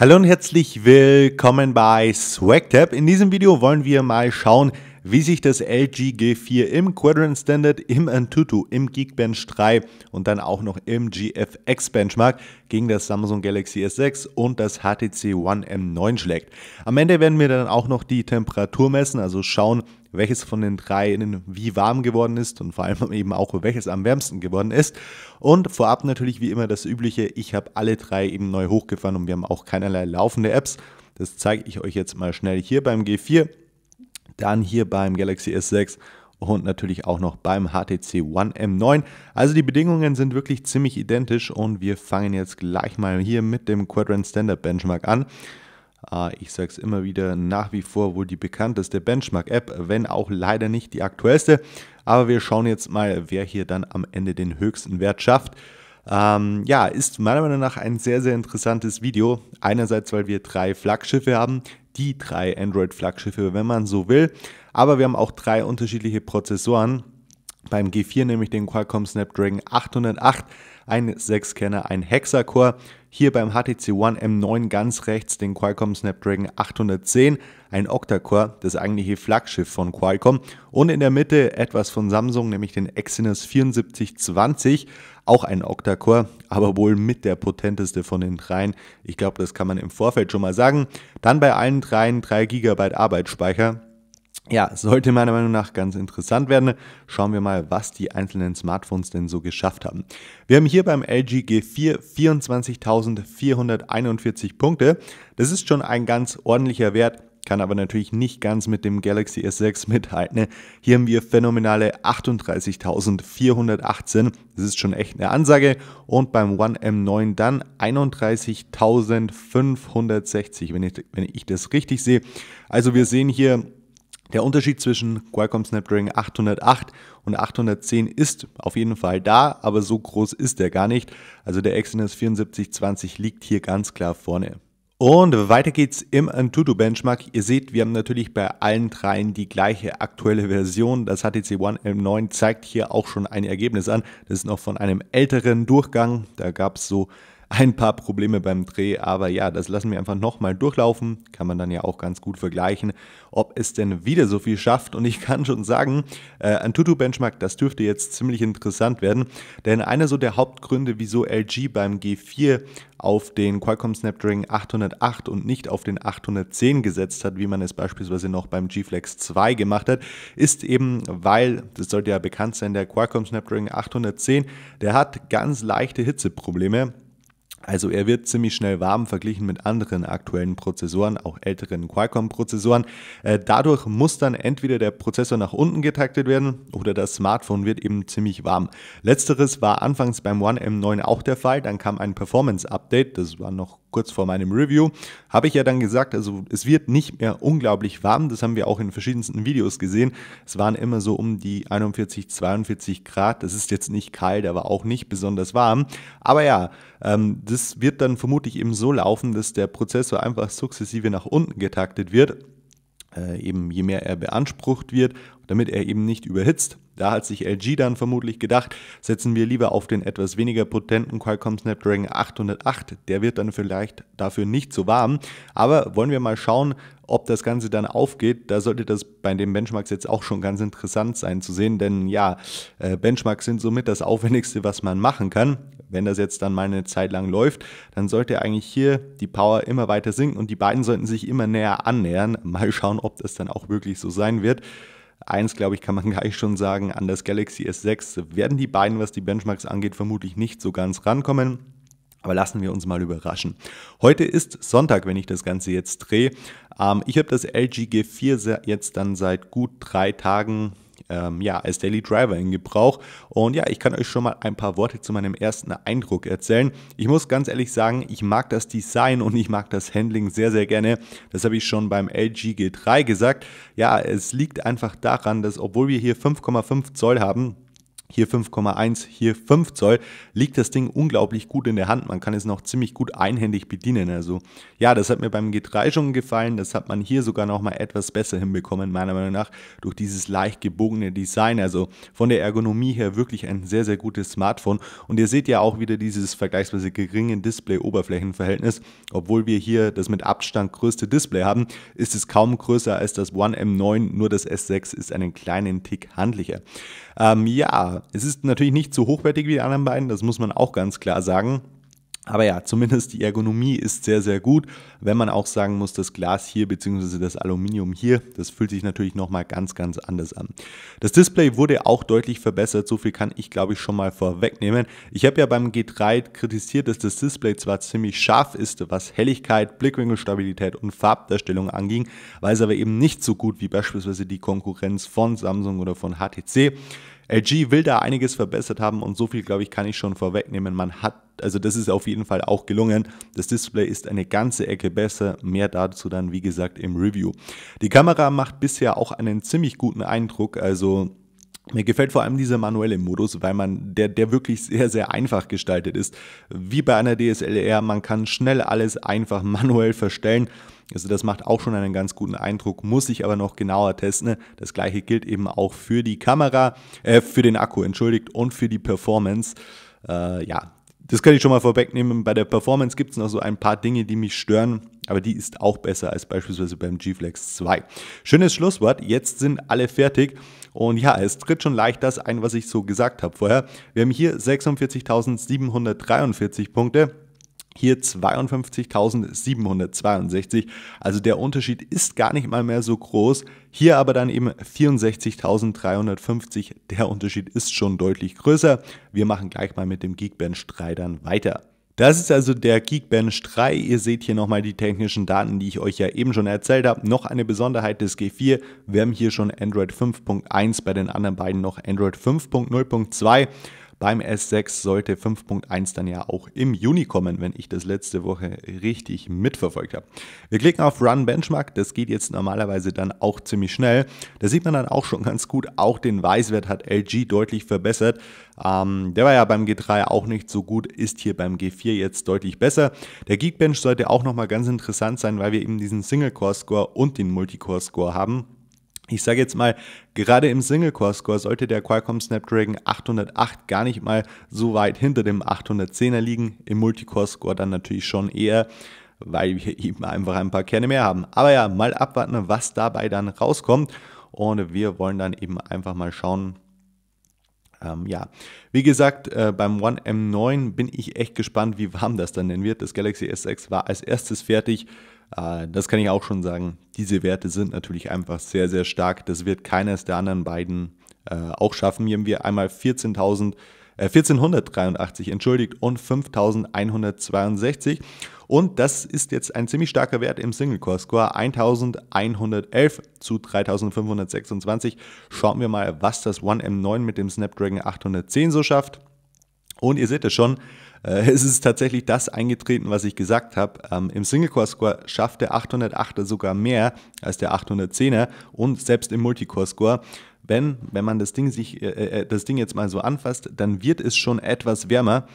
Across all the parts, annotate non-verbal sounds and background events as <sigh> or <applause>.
Hallo und herzlich willkommen bei SwagTab. In diesem Video wollen wir mal schauen, wie sich das LG G4 im Quadrant Standard, im Antutu, im Geekbench 3 und dann auch noch im GFX Benchmark gegen das Samsung Galaxy S6 und das HTC One M9 schlägt. Am Ende werden wir dann auch noch die Temperatur messen, also schauen, welches von den dreien wie warm geworden ist und vor allem <laughs> eben auch welches am wärmsten geworden ist. Und vorab natürlich wie immer das übliche, ich habe alle drei eben neu hochgefahren und wir haben auch keinerlei laufende Apps. Das zeige ich euch jetzt mal schnell hier beim G4, dann hier beim Galaxy S6 und natürlich auch noch beim HTC One M9. Also die Bedingungen sind wirklich ziemlich identisch und wir fangen jetzt gleich mal hier mit dem Quadrant Standard Benchmark an. Ah, ich sage es immer wieder, nach wie vor wohl die bekannteste Benchmark-App, wenn auch leider nicht die aktuellste. Aber wir schauen jetzt mal, wer hier dann am Ende den höchsten Wert schafft. Ähm, ja, ist meiner Meinung nach ein sehr, sehr interessantes Video. Einerseits, weil wir drei Flaggschiffe haben, die drei Android-Flaggschiffe, wenn man so will. Aber wir haben auch drei unterschiedliche Prozessoren. Beim G4 nämlich den Qualcomm Snapdragon 808, ein 6-Kerner, ein Hexacore. Hier beim HTC One M9 ganz rechts den Qualcomm Snapdragon 810, ein Octa-Core, das eigentliche Flaggschiff von Qualcomm. Und in der Mitte etwas von Samsung, nämlich den Exynos 7420, auch ein Octa-Core, aber wohl mit der potenteste von den dreien. Ich glaube, das kann man im Vorfeld schon mal sagen. Dann bei allen dreien 3 GB Arbeitsspeicher, ja, sollte meiner Meinung nach ganz interessant werden. Schauen wir mal, was die einzelnen Smartphones denn so geschafft haben. Wir haben hier beim LG G4 24.441 Punkte. Das ist schon ein ganz ordentlicher Wert, kann aber natürlich nicht ganz mit dem Galaxy S6 mithalten. Hier haben wir phänomenale 38.418. Das ist schon echt eine Ansage. Und beim One M9 dann 31.560, wenn ich, wenn ich das richtig sehe. Also wir sehen hier der Unterschied zwischen Qualcomm Snapdragon 808 und 810 ist auf jeden Fall da, aber so groß ist er gar nicht. Also der Exynos 7420 liegt hier ganz klar vorne. Und weiter geht's im Antutu Benchmark. Ihr seht, wir haben natürlich bei allen dreien die gleiche aktuelle Version. Das HTC One M9 zeigt hier auch schon ein Ergebnis an. Das ist noch von einem älteren Durchgang. Da gab's so ein paar Probleme beim Dreh, aber ja, das lassen wir einfach nochmal durchlaufen. Kann man dann ja auch ganz gut vergleichen, ob es denn wieder so viel schafft. Und ich kann schon sagen, äh, ein Tutu-Benchmark, das dürfte jetzt ziemlich interessant werden, denn einer so der Hauptgründe, wieso LG beim G4 auf den Qualcomm Snapdragon 808 und nicht auf den 810 gesetzt hat, wie man es beispielsweise noch beim G-Flex 2 gemacht hat, ist eben, weil, das sollte ja bekannt sein, der Qualcomm Snapdragon 810, der hat ganz leichte Hitzeprobleme. Also er wird ziemlich schnell warm verglichen mit anderen aktuellen Prozessoren, auch älteren Qualcomm-Prozessoren. Äh, dadurch muss dann entweder der Prozessor nach unten getaktet werden oder das Smartphone wird eben ziemlich warm. Letzteres war anfangs beim One M9 auch der Fall, dann kam ein Performance-Update, das war noch kurz vor meinem Review, habe ich ja dann gesagt, also es wird nicht mehr unglaublich warm. Das haben wir auch in verschiedensten Videos gesehen. Es waren immer so um die 41, 42 Grad. Das ist jetzt nicht kalt, aber auch nicht besonders warm. Aber ja, ähm, das wird dann vermutlich eben so laufen, dass der Prozessor einfach sukzessive nach unten getaktet wird äh, eben je mehr er beansprucht wird, damit er eben nicht überhitzt. Da hat sich LG dann vermutlich gedacht, setzen wir lieber auf den etwas weniger potenten Qualcomm Snapdragon 808. Der wird dann vielleicht dafür nicht so warm. Aber wollen wir mal schauen, ob das Ganze dann aufgeht. Da sollte das bei den Benchmarks jetzt auch schon ganz interessant sein zu sehen, denn ja, äh, Benchmarks sind somit das Aufwendigste, was man machen kann wenn das jetzt dann mal eine Zeit lang läuft, dann sollte eigentlich hier die Power immer weiter sinken und die beiden sollten sich immer näher annähern. Mal schauen, ob das dann auch wirklich so sein wird. Eins, glaube ich, kann man <laughs> gleich schon sagen, an das Galaxy S6 werden die beiden, was die Benchmarks angeht, vermutlich nicht so ganz rankommen. Aber lassen wir uns mal überraschen. Heute ist Sonntag, wenn ich das Ganze jetzt drehe. Ähm, ich habe das LG G4 jetzt dann seit gut drei Tagen ähm, ja, als Daily Driver in Gebrauch. Und ja, ich kann euch schon mal ein paar Worte zu meinem ersten Eindruck erzählen. Ich muss ganz ehrlich sagen, ich mag das Design und ich mag das Handling sehr, sehr gerne. Das habe ich schon beim LG G3 gesagt. Ja, es liegt einfach daran, dass obwohl wir hier 5,5 Zoll haben, hier 5,1, hier 5 Zoll, liegt das Ding unglaublich gut in der Hand. Man kann es noch ziemlich gut einhändig bedienen. Also ja, das hat mir beim G3 schon gefallen. Das hat man hier sogar noch mal etwas besser hinbekommen, meiner Meinung nach, durch dieses leicht gebogene Design. Also von der Ergonomie her wirklich ein sehr, sehr gutes Smartphone. Und ihr seht ja auch wieder dieses vergleichsweise geringe Display-Oberflächenverhältnis. Obwohl wir hier das mit Abstand größte Display haben, ist es kaum größer als das One M9, nur das S6 ist einen kleinen Tick handlicher. Ähm, ja, es ist natürlich nicht so hochwertig wie die anderen beiden, das muss man auch ganz klar sagen. Aber ja, zumindest die Ergonomie ist sehr, sehr gut. Wenn man auch sagen muss, das Glas hier bzw. das Aluminium hier, das fühlt sich natürlich nochmal ganz, ganz anders an. Das Display wurde auch deutlich verbessert. So viel kann ich, glaube ich, schon mal vorwegnehmen. Ich habe ja beim G3 kritisiert, dass das Display zwar ziemlich scharf ist, was Helligkeit, Blickwinkelstabilität und Farbdarstellung anging, weil es aber eben nicht so gut wie beispielsweise die Konkurrenz von Samsung oder von HTC. LG will da einiges verbessert haben und so viel, glaube ich, kann ich schon vorwegnehmen. Man hat, also das ist auf jeden Fall auch gelungen. Das Display ist eine ganze Ecke besser. Mehr dazu dann, wie gesagt, im Review. Die Kamera macht bisher auch einen ziemlich guten Eindruck. Also mir gefällt vor allem dieser manuelle Modus, weil man der, der wirklich sehr, sehr einfach gestaltet ist. Wie bei einer DSLR, man kann schnell alles einfach <laughs> manuell verstellen. Also das macht auch schon einen ganz guten Eindruck, muss ich aber noch genauer testen. Das gleiche gilt eben auch für die Kamera, äh, für den Akku, entschuldigt, und für die Performance. Äh, ja, das kann ich schon mal vorwegnehmen. Bei der Performance gibt es noch so ein paar Dinge, die mich stören, aber die ist auch besser als beispielsweise beim G-Flex 2. Schönes Schlusswort, jetzt sind alle fertig. Und ja, es tritt schon leicht das ein, was ich so gesagt habe vorher. Wir haben hier 46.743 Punkte. Hier 52.762. Also der Unterschied ist gar nicht mal mehr so groß. Hier aber dann eben 64.350. Der Unterschied ist schon deutlich größer. Wir machen gleich mal mit dem Geekbench 3 dann weiter. Das ist also der Geekbench 3. Ihr seht hier nochmal die technischen Daten, die ich euch ja eben schon erzählt habe. Noch eine Besonderheit des G4. Wir haben hier schon Android 5.1, bei den anderen beiden noch Android 5.0.2. Beim S6 sollte 5.1 dann ja auch im Juni kommen, wenn ich das letzte Woche richtig mitverfolgt habe. Wir klicken auf Run Benchmark, das geht jetzt normalerweise dann auch ziemlich schnell. Da sieht man dann auch schon ganz gut, auch den Weißwert hat LG deutlich verbessert. Ähm, der war ja beim G3 auch nicht so gut, ist hier beim G4 jetzt deutlich besser. Der Geekbench sollte auch nochmal ganz interessant sein, weil wir eben diesen Single-Core-Score und den Multicore-Score haben ich sage jetzt mal, gerade im Single-Core-Score sollte der Qualcomm Snapdragon 808 gar nicht mal so weit hinter dem 810er liegen. Im Multicore-Score dann natürlich schon eher, weil wir <laughs> eben einfach ein paar Kerne mehr haben. Aber ja, mal abwarten, was dabei dann rauskommt. Und wir wollen dann eben einfach mal schauen, ähm, ja, wie gesagt, äh, beim One M9 bin ich echt gespannt, wie warm das dann denn wird. Das Galaxy S6 war als erstes fertig. Äh, das kann ich auch schon sagen. Diese Werte sind natürlich einfach sehr, sehr stark. Das wird keines der anderen beiden äh, auch schaffen. Hier haben wir einmal 14.000. 1483, äh, entschuldigt, und 5162. Und das ist jetzt ein ziemlich starker Wert im Single Core Score. 1111 zu 3526. Schauen wir mal, was das One M9 mit dem Snapdragon 810 so schafft. Und ihr seht es schon, äh, es ist tatsächlich das eingetreten, was ich gesagt habe. Ähm, Im Single-Core-Score schafft der 808er sogar mehr als der 810er und selbst im Multicore-Score wenn, wenn man das Ding, sich, äh, äh, das Ding jetzt mal so anfasst, dann wird es schon etwas wärmer.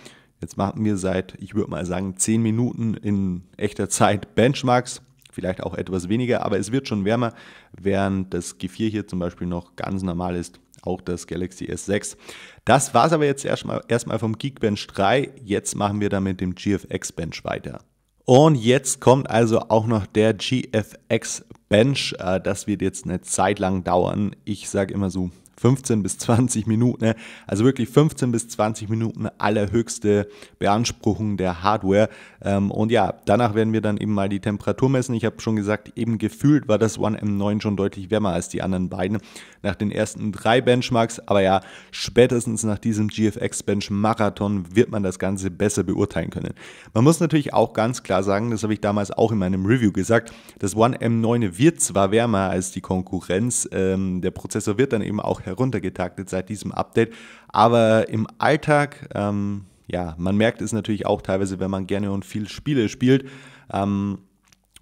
Jetzt machen wir seit, ich würde mal sagen, 10 Minuten in echter Zeit Benchmarks, vielleicht auch etwas weniger, aber es wird schon wärmer, während das G4 hier zum Beispiel noch ganz normal ist auch das Galaxy S6. Das war es aber jetzt erstmal, erstmal vom Geekbench 3. Jetzt machen wir dann mit dem GFX Bench weiter. Und jetzt kommt also auch noch der GFX Bench. Äh, das wird jetzt eine Zeit lang dauern. Ich sage immer so 15 bis 20 Minuten, also wirklich 15 bis 20 Minuten allerhöchste Beanspruchung der Hardware. Ähm, und ja, danach werden wir dann eben mal die Temperatur messen. Ich habe schon gesagt, eben gefühlt war das One M9 schon deutlich wärmer als die anderen beiden nach den ersten drei Benchmarks. Aber ja, spätestens nach diesem GFX Bench Marathon wird man das Ganze besser beurteilen können. Man muss natürlich auch ganz klar sagen, das habe ich damals auch in meinem Review gesagt, das One M9 wird zwar wärmer als die Konkurrenz, ähm, der Prozessor wird dann eben auch hervorragend heruntergetaktet seit diesem Update. Aber im Alltag, ähm, ja, man merkt es natürlich auch teilweise, wenn man gerne und viel Spiele spielt. Ähm,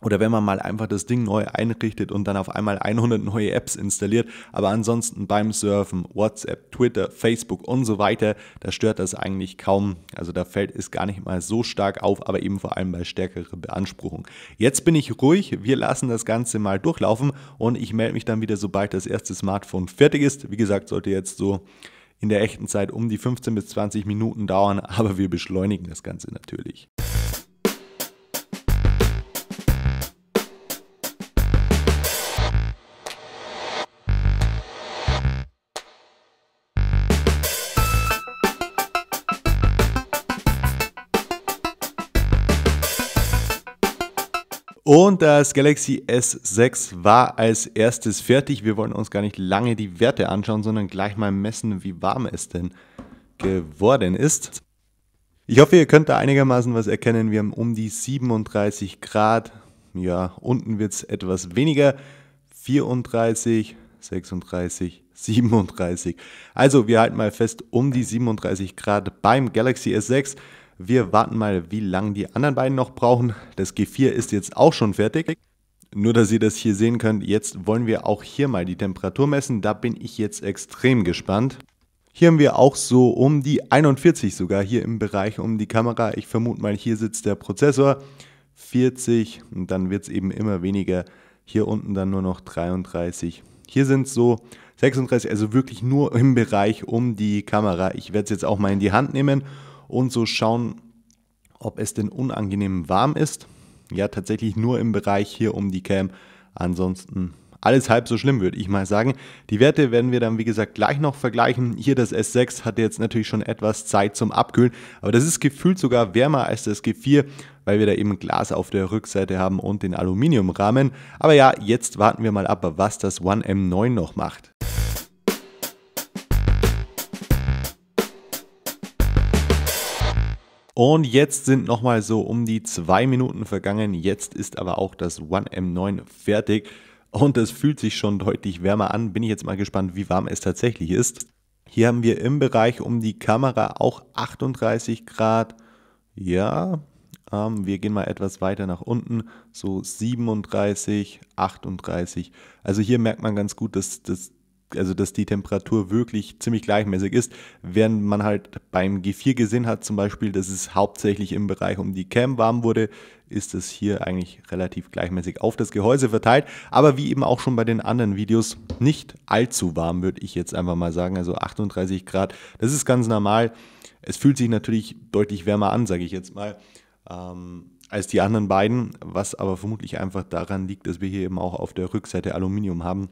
oder wenn man mal einfach das Ding neu einrichtet und dann auf einmal 100 neue Apps installiert, aber ansonsten beim Surfen, WhatsApp, Twitter, Facebook und so weiter, da stört das eigentlich kaum. Also da fällt es gar nicht mal so stark auf, aber eben vor allem bei stärkerer Beanspruchung. Jetzt bin ich ruhig, wir lassen das Ganze mal durchlaufen und ich melde mich dann wieder, sobald das erste Smartphone fertig ist. Wie gesagt, sollte jetzt so in der echten Zeit um die 15 bis 20 Minuten dauern, <laughs> aber wir beschleunigen das Ganze natürlich. Und das Galaxy S6 war als erstes fertig. Wir wollen uns gar nicht lange die Werte anschauen, sondern gleich mal messen, wie warm es denn geworden ist. Ich hoffe, ihr könnt da einigermaßen was erkennen. Wir haben um die 37 Grad. Ja, unten wird es etwas weniger. 34, 36, 37. Also wir halten mal fest, um die 37 Grad beim Galaxy S6. Wir warten mal, wie lange die anderen beiden noch brauchen. Das G4 ist jetzt auch schon fertig. Nur, dass ihr das hier sehen könnt, jetzt wollen wir auch hier mal die Temperatur messen. Da bin ich jetzt extrem gespannt. Hier haben wir auch so um die 41 sogar hier im Bereich um die Kamera. Ich vermute mal, hier sitzt der Prozessor. 40 und dann wird es eben immer weniger. Hier unten dann nur noch 33. Hier sind es so 36, also wirklich nur im Bereich um die Kamera. Ich werde es jetzt auch mal in die Hand nehmen und so schauen, ob es denn unangenehm warm ist. Ja, tatsächlich nur im Bereich hier um die Cam. Ansonsten alles halb so schlimm, würde ich mal sagen. Die Werte werden wir dann, wie gesagt, gleich noch vergleichen. Hier das S6 hatte jetzt natürlich schon etwas Zeit zum Abkühlen, aber das ist gefühlt sogar wärmer als das G4, weil wir da eben Glas auf der Rückseite haben und den Aluminiumrahmen. Aber ja, jetzt warten wir mal ab, was das One M9 noch macht. Und jetzt sind nochmal so um die zwei Minuten vergangen. Jetzt ist aber auch das One M9 fertig. Und es fühlt sich schon deutlich wärmer an. Bin ich jetzt mal gespannt, wie warm es tatsächlich ist. Hier haben wir im Bereich um die Kamera auch 38 Grad. Ja, ähm, wir gehen mal etwas weiter nach unten. So 37, 38. Also hier merkt man ganz gut, dass das also dass die Temperatur wirklich ziemlich gleichmäßig ist, während man halt beim G4 gesehen hat zum Beispiel, dass es hauptsächlich im Bereich um die Cam warm wurde, ist es hier eigentlich relativ gleichmäßig auf das Gehäuse verteilt, aber wie eben auch schon bei den anderen Videos nicht allzu warm, würde ich jetzt einfach mal sagen, also 38 Grad, das ist ganz normal. Es fühlt sich natürlich deutlich wärmer an, sage ich jetzt mal. Ähm, als die anderen beiden, was aber vermutlich einfach daran liegt, dass wir hier eben auch auf der Rückseite Aluminium haben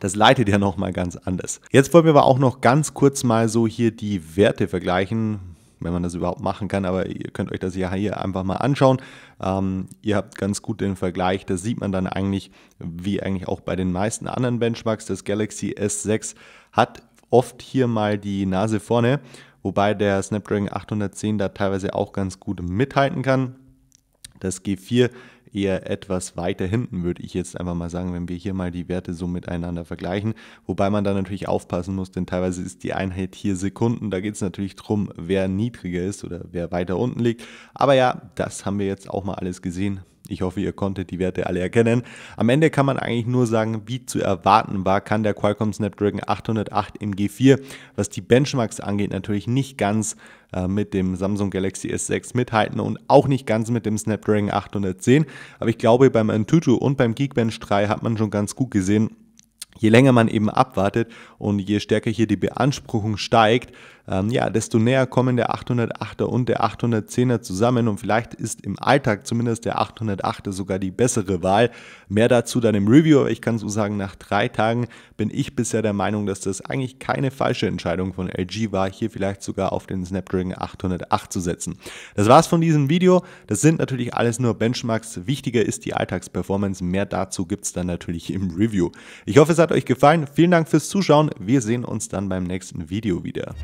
das leitet ja nochmal ganz anders. Jetzt wollen wir aber auch noch ganz kurz mal so hier die Werte vergleichen wenn man das überhaupt machen kann, aber ihr könnt euch das ja hier einfach mal anschauen. Ähm, ihr habt ganz gut den Vergleich, da sieht man dann eigentlich, wie eigentlich auch bei den meisten anderen Benchmarks, das Galaxy S6 hat oft hier mal die Nase vorne, wobei der Snapdragon 810 da teilweise auch ganz gut mithalten kann. Das G4 eher etwas weiter hinten, würde ich jetzt einfach mal sagen, wenn wir hier mal die Werte so miteinander vergleichen. Wobei man da natürlich aufpassen muss, denn teilweise ist die Einheit hier Sekunden. Da geht es natürlich drum, wer niedriger ist oder wer weiter unten liegt. Aber ja, das haben wir jetzt auch mal alles gesehen. Ich hoffe, ihr konntet die Werte alle erkennen. Am Ende kann man eigentlich nur sagen, wie zu erwarten war, kann der Qualcomm Snapdragon 808 im G4, was die Benchmarks angeht, natürlich nicht ganz äh, mit dem Samsung Galaxy S6 mithalten und auch nicht ganz mit dem Snapdragon 810. Aber ich glaube, beim Antutu und beim Geekbench 3 hat man schon ganz gut gesehen, je länger man eben abwartet und je stärker hier die Beanspruchung steigt, ähm, ja, desto näher kommen der 808er und der 810er zusammen und vielleicht ist im Alltag zumindest der 808er sogar die bessere Wahl. Mehr dazu dann im Review, aber ich kann so sagen, nach drei Tagen bin ich bisher der Meinung, dass das eigentlich keine falsche Entscheidung von LG war, hier vielleicht sogar auf den Snapdragon 808 zu setzen. Das war's von diesem Video. Das sind natürlich alles nur Benchmarks. Wichtiger ist die Alltagsperformance. Mehr dazu gibt's dann natürlich im Review. Ich hoffe, es hat euch gefallen. Vielen Dank fürs Zuschauen. Wir sehen uns dann beim nächsten Video wieder.